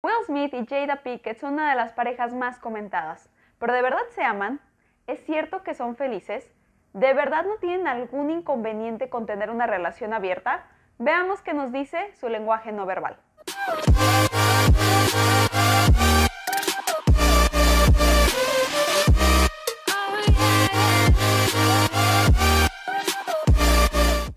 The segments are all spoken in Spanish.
Will Smith y Jada Pickett son una de las parejas más comentadas, pero ¿de verdad se aman? ¿Es cierto que son felices? ¿De verdad no tienen algún inconveniente con tener una relación abierta? Veamos qué nos dice su lenguaje no verbal.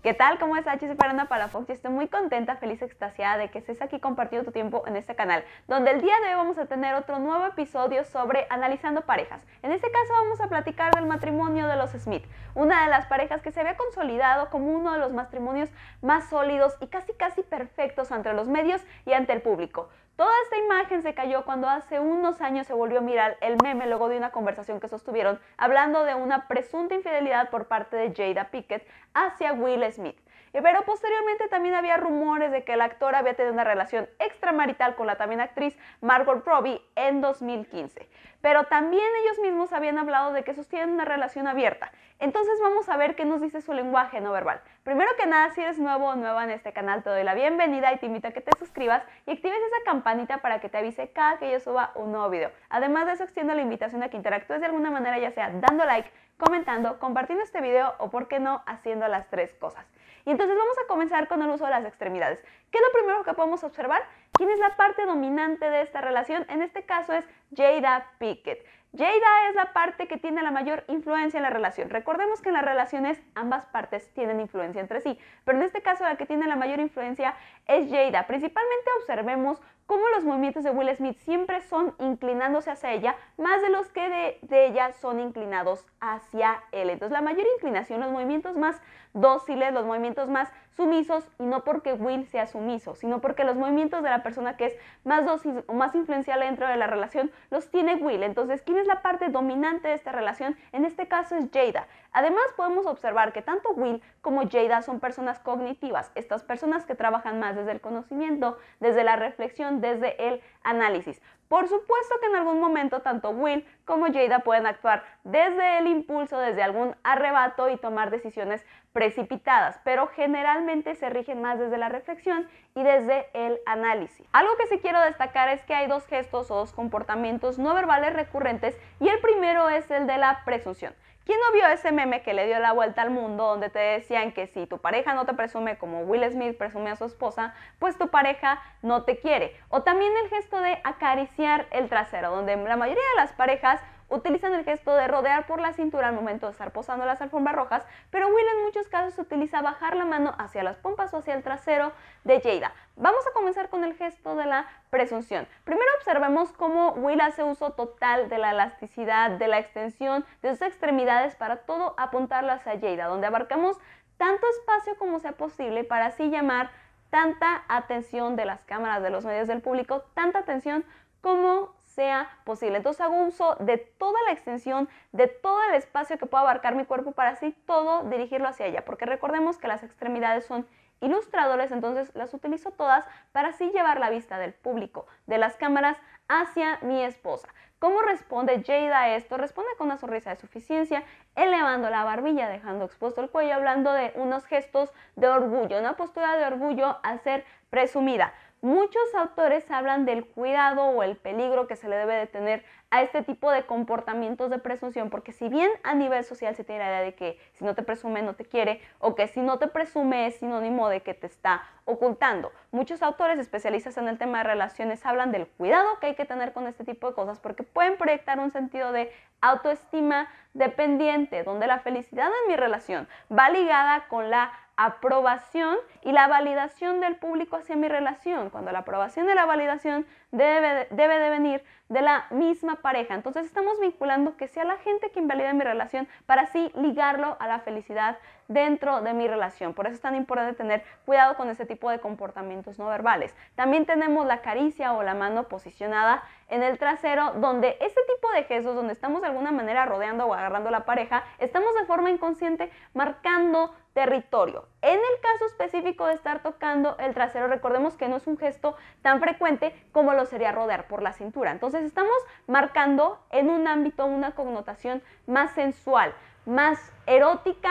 ¿Qué tal? ¿Cómo estás? Yo soy Fernanda Palafox y estoy muy contenta, feliz, extasiada de que estés aquí compartiendo tu tiempo en este canal, donde el día de hoy vamos a tener otro nuevo episodio sobre analizando parejas. En este caso vamos a platicar del matrimonio de los Smith, una de las parejas que se había consolidado como uno de los matrimonios más sólidos y casi casi perfectos entre los medios y ante el público. Toda esta imagen se cayó cuando hace unos años se volvió a mirar el meme luego de una conversación que sostuvieron hablando de una presunta infidelidad por parte de Jada Pickett hacia Will Smith. Eh, pero posteriormente también había rumores de que el actor había tenido una relación extramarital con la también actriz Margot Robbie en 2015. Pero también ellos mismos habían hablado de que sostienen una relación abierta. Entonces vamos a ver qué nos dice su lenguaje no verbal. Primero que nada, si eres nuevo o nueva en este canal, te doy la bienvenida y te invito a que te suscribas y actives esa campanita para que te avise cada que yo suba un nuevo video. Además de eso, extiendo la invitación a que interactúes de alguna manera, ya sea dando like, comentando, compartiendo este video o, por qué no, haciendo las tres cosas. Y entonces vamos a comenzar con el uso de las extremidades. ¿Qué es lo primero que podemos observar? ¿Quién es la parte dominante de esta relación? En este caso es Jada Pickett. Jada es la parte que tiene la mayor influencia en la relación. Recordemos que en las relaciones ambas partes tienen influencia entre sí, pero en este caso la que tiene la mayor influencia es Jada. Principalmente observemos cómo los movimientos de Will Smith siempre son inclinándose hacia ella, más de los que de, ella son inclinados hacia él. Entonces la mayor inclinación, los movimientos más dóciles, los movimientos más sumisos, y no porque Will sea sumiso, sino porque los movimientos de la persona que es más dócil o más influencial dentro de la relación los tiene Will. Entonces, ¿quién la parte dominante de esta relación, en este caso es Jada. Además podemos observar que tanto Will como Jada son personas cognitivas, estas personas que trabajan más desde el conocimiento, desde la reflexión, desde el análisis. Por supuesto que en algún momento tanto Will como Jada pueden actuar desde el impulso, desde algún arrebato y tomar decisiones precipitadas, pero generalmente se rigen más desde la reflexión y desde el análisis. Algo que sí quiero destacar es que hay dos gestos o dos comportamientos no verbales recurrentes y el primero es el de la presunción. ¿Quién no vio ese meme que le dio la vuelta al mundo donde te decían que si tu pareja no te presume como Will Smith presume a su esposa, pues tu pareja no te quiere? O también el gesto de acariciar el trasero, donde la mayoría de las parejas utilizan el gesto de rodear por la cintura al momento de estar posando las alfombras rojas, pero Will en muchos casos utiliza bajar la mano hacia las pompas o hacia el trasero de Jada. Vamos a comenzar con el gesto de la presunción. Primero observemos cómo Will hace uso total de la elasticidad, de la extensión, de sus extremidades para todo apuntarlas hacia Jada, donde abarcamos tanto espacio como sea posible para así llamar tanta atención de las cámaras, de los medios del público, tanta atención como sea posible. Entonces hago uso de toda la extensión, de todo el espacio que pueda abarcar mi cuerpo para así todo dirigirlo hacia ella, porque recordemos que las extremidades son ilustradores, entonces las utilizo todas para así llevar la vista del público, de las cámaras, hacia mi esposa. ¿Cómo responde Jada a esto? Responde con una sonrisa de suficiencia, elevando la barbilla, dejando expuesto el cuello, hablando de unos gestos de orgullo, una postura de orgullo al ser presumida. Muchos autores hablan del cuidado o el peligro que se le debe de tener a este tipo de comportamientos de presunción, porque si bien a nivel social se tiene la idea de que si no te presume no te quiere, o que si no te presume es sinónimo de que te está ocultando, muchos autores especialistas en el tema de relaciones hablan del cuidado que hay que tener con este tipo de cosas, porque pueden proyectar un sentido de autoestima dependiente, donde la felicidad en mi relación va ligada con la aprobación y la validación del público hacia mi relación, cuando la aprobación y la validación debe, debe de venir de la misma pareja. Entonces estamos vinculando que sea la gente que valida mi relación para así ligarlo a la felicidad dentro de mi relación. Por eso es tan importante tener cuidado con ese tipo de comportamientos no verbales. También tenemos la caricia o la mano posicionada en el trasero, donde ese tipo de gestos, donde estamos de alguna manera rodeando o agarrando a la pareja, estamos de forma inconsciente marcando territorio. En el caso específico de estar tocando el trasero, recordemos que no es un gesto tan frecuente como lo sería rodear por la cintura. Entonces estamos marcando en un ámbito una connotación más sensual, más erótica,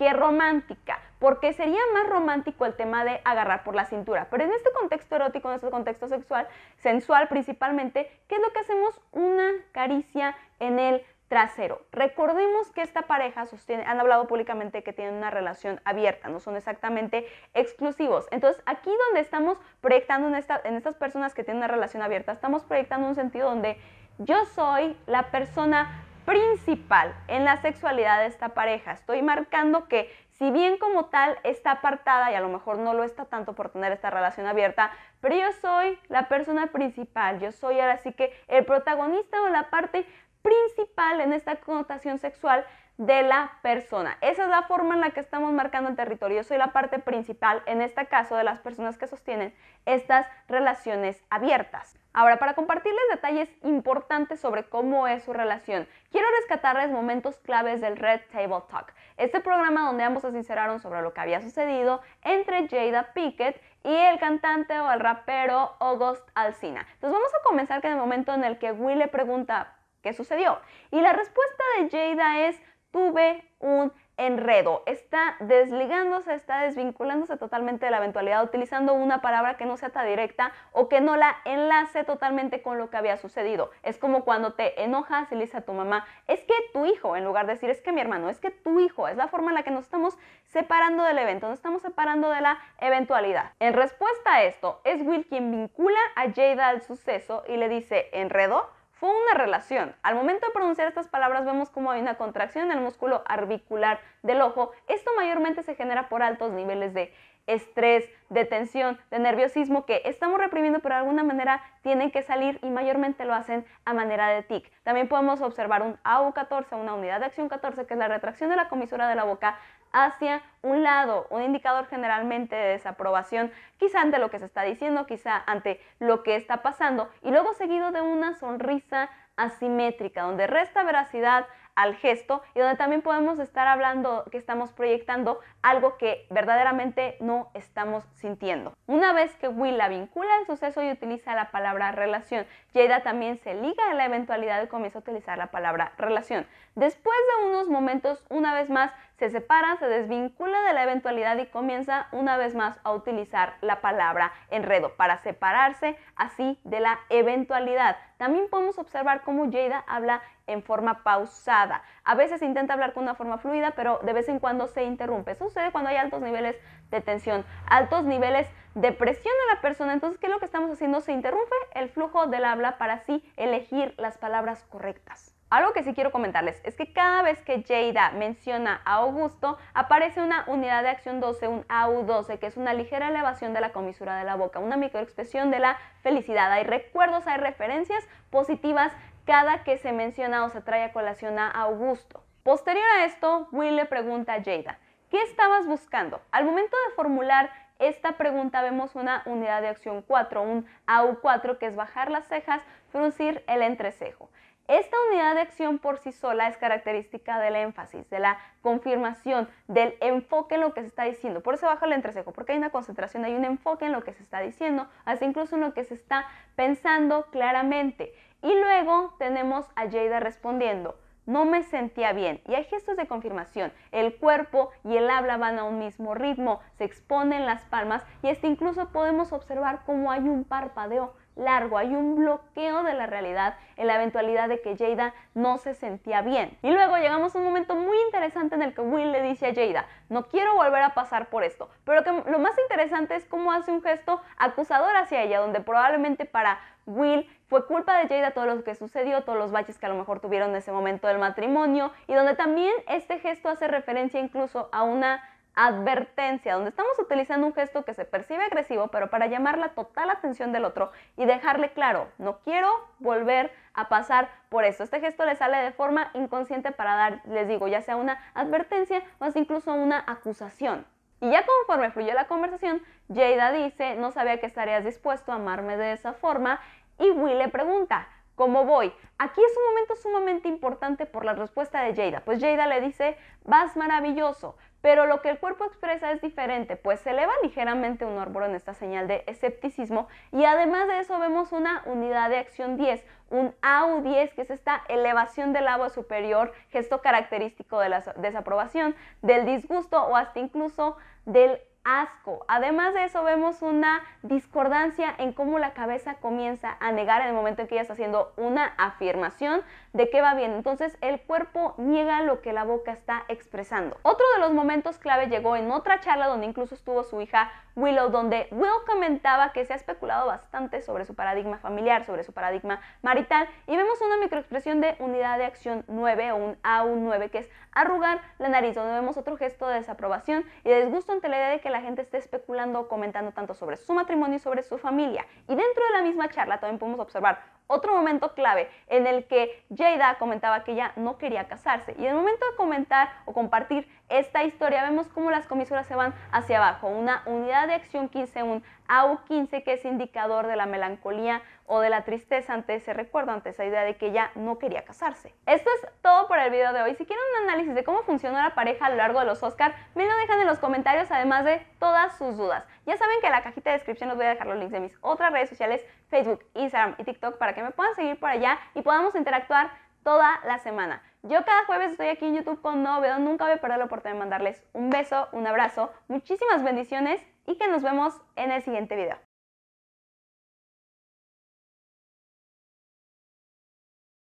que romántica, porque sería más romántico el tema de agarrar por la cintura. Pero en este contexto erótico, en este contexto sexual, sensual principalmente, ¿qué es lo que hacemos? Una caricia en el trasero. Recordemos que esta pareja sostiene, han hablado públicamente que tienen una relación abierta, no son exactamente exclusivos. Entonces, aquí donde estamos proyectando en, en estas personas que tienen una relación abierta, estamos proyectando un sentido donde yo soy la persona principal en la sexualidad de esta pareja. Estoy marcando que si bien como tal está apartada y a lo mejor no lo está tanto por tener esta relación abierta, pero yo soy la persona principal, yo soy ahora sí que el protagonista o la parte principal en esta connotación sexual de la persona. Esa es la forma en la que estamos marcando el territorio. Yo soy la parte principal, en este caso, de las personas que sostienen estas relaciones abiertas. Ahora, para compartirles detalles importantes sobre cómo es su relación, quiero rescatarles momentos claves del Red Table Talk, este programa donde ambos se sinceraron sobre lo que había sucedido entre Jada Pickett y el cantante o el rapero August Alsina. Entonces vamos a comenzar con el momento en el que Will le pregunta qué sucedió. Y la respuesta de Jada es, tuve un enredo. Está desligándose, está desvinculándose totalmente de la eventualidad, utilizando una palabra que no sea tan directa o que no la enlace totalmente con lo que había sucedido. Es como cuando te enojas y le dices a tu mamá, es que tu hijo, en lugar de decir es que mi hermano, es que tu hijo, es la forma en la que nos estamos separando del evento, nos estamos separando de la eventualidad. En respuesta a esto, es Will quien vincula a Jada al suceso y le dice, enredo fue una relación. Al momento de pronunciar estas palabras vemos cómo hay una contracción en el músculo arbicular del ojo. Esto mayormente se genera por altos niveles de estrés, de tensión, de nerviosismo que estamos reprimiendo, pero de alguna manera tienen que salir y mayormente lo hacen a manera de tic. También podemos observar un AU14, una unidad de acción 14, que es la retracción de la comisura de la boca hacia un lado, un indicador generalmente de desaprobación, quizá ante lo que se está diciendo, quizá ante lo que está pasando, y luego seguido de una sonrisa asimétrica, donde resta veracidad al gesto y donde también podemos estar hablando que estamos proyectando algo que verdaderamente no estamos sintiendo. Una vez que Will la vincula al suceso y utiliza la palabra relación, Jada también se liga a la eventualidad y comienza a utilizar la palabra relación. Después de unos momentos, una vez más, se separa, se desvincula de la eventualidad y comienza una vez más a utilizar la palabra enredo para separarse así de la eventualidad. También podemos observar cómo Jada habla en forma pausada. A veces intenta hablar con una forma fluida, pero de vez en cuando se interrumpe. Eso sucede cuando hay altos niveles de tensión, altos niveles de presión en la persona. Entonces, ¿qué es lo que estamos haciendo? Se interrumpe el flujo del habla para así elegir las palabras correctas. Algo que sí quiero comentarles es que cada vez que Jada menciona a Augusto, aparece una unidad de acción 12, un AU12, que es una ligera elevación de la comisura de la boca, una microexpresión de la felicidad. Hay recuerdos, hay referencias positivas cada que se menciona o se trae a colación a Augusto. Posterior a esto, Will le pregunta a Jada, ¿qué estabas buscando? Al momento de formular esta pregunta vemos una unidad de acción 4, un AU4, que es bajar las cejas, fruncir el entrecejo. Esta unidad de acción por sí sola es característica del énfasis, de la confirmación, del enfoque en lo que se está diciendo. Por eso baja el entrecejo, porque hay una concentración, hay un enfoque en lo que se está diciendo, hasta incluso en lo que se está pensando claramente. Y luego tenemos a Jada respondiendo no me sentía bien. Y hay gestos de confirmación. El cuerpo y el habla van a un mismo ritmo, se exponen las palmas y hasta incluso podemos observar cómo hay un parpadeo largo, hay un bloqueo de la realidad en la eventualidad de que Jada no se sentía bien. Y luego llegamos a un momento muy interesante en el que Will le dice a Jada, no quiero volver a pasar por esto, pero que lo más interesante es cómo hace un gesto acusador hacia ella, donde probablemente para Will fue culpa de Jada todo lo que sucedió, todos los baches que a lo mejor tuvieron en ese momento del matrimonio, y donde también este gesto hace referencia incluso a una advertencia, donde estamos utilizando un gesto que se percibe agresivo, pero para llamar la total atención del otro y dejarle claro, no quiero volver a pasar por esto. Este gesto le sale de forma inconsciente para dar, les digo, ya sea una advertencia o incluso una acusación. Y ya conforme fluyó la conversación, Jada dice, no sabía que estarías dispuesto a amarme de esa forma, y Will le pregunta, como voy. Aquí es un momento sumamente importante por la respuesta de Jada, pues Jada le dice, vas maravilloso, pero lo que el cuerpo expresa es diferente, pues se eleva ligeramente un árbol en esta señal de escepticismo y además de eso vemos una unidad de acción 10, un AU10, que es esta elevación del agua superior, gesto característico de la desaprobación, del disgusto o hasta incluso del asco. Además de eso, vemos una discordancia en cómo la cabeza comienza a negar en el momento en que ella está haciendo una afirmación de qué va bien. Entonces el cuerpo niega lo que la boca está expresando. Otro de los momentos clave llegó en otra charla donde incluso estuvo su hija Willow, donde Will comentaba que se ha especulado bastante sobre su paradigma familiar, sobre su paradigma marital, y vemos una microexpresión de unidad de acción 9 o un AU9, que es arrugar la nariz, donde vemos otro gesto de desaprobación y de disgusto ante la idea de que la gente esté especulando o comentando tanto sobre su matrimonio y sobre su familia. Y dentro de la misma charla también podemos observar otro momento clave en el que Jada comentaba que ella no quería casarse. Y en el momento de comentar o compartir esta historia, vemos cómo las comisuras se van hacia abajo. Una unidad de acción 15, un AU15, que es indicador de la melancolía, o de la tristeza ante ese recuerdo, ante esa idea de que ella no quería casarse. Esto es todo por el video de hoy. Si quieren un análisis de cómo funcionó la pareja a lo largo de los Oscars, me lo dejan en los comentarios, además de todas sus dudas. Ya saben que en la cajita de descripción les voy a dejar los links de mis otras redes sociales, Facebook, Instagram y TikTok, para que me puedan seguir por allá y podamos interactuar toda la semana. Yo cada jueves estoy aquí en YouTube con No nunca voy a perder la oportunidad de mandarles un beso, un abrazo, muchísimas bendiciones y que nos vemos en el siguiente video.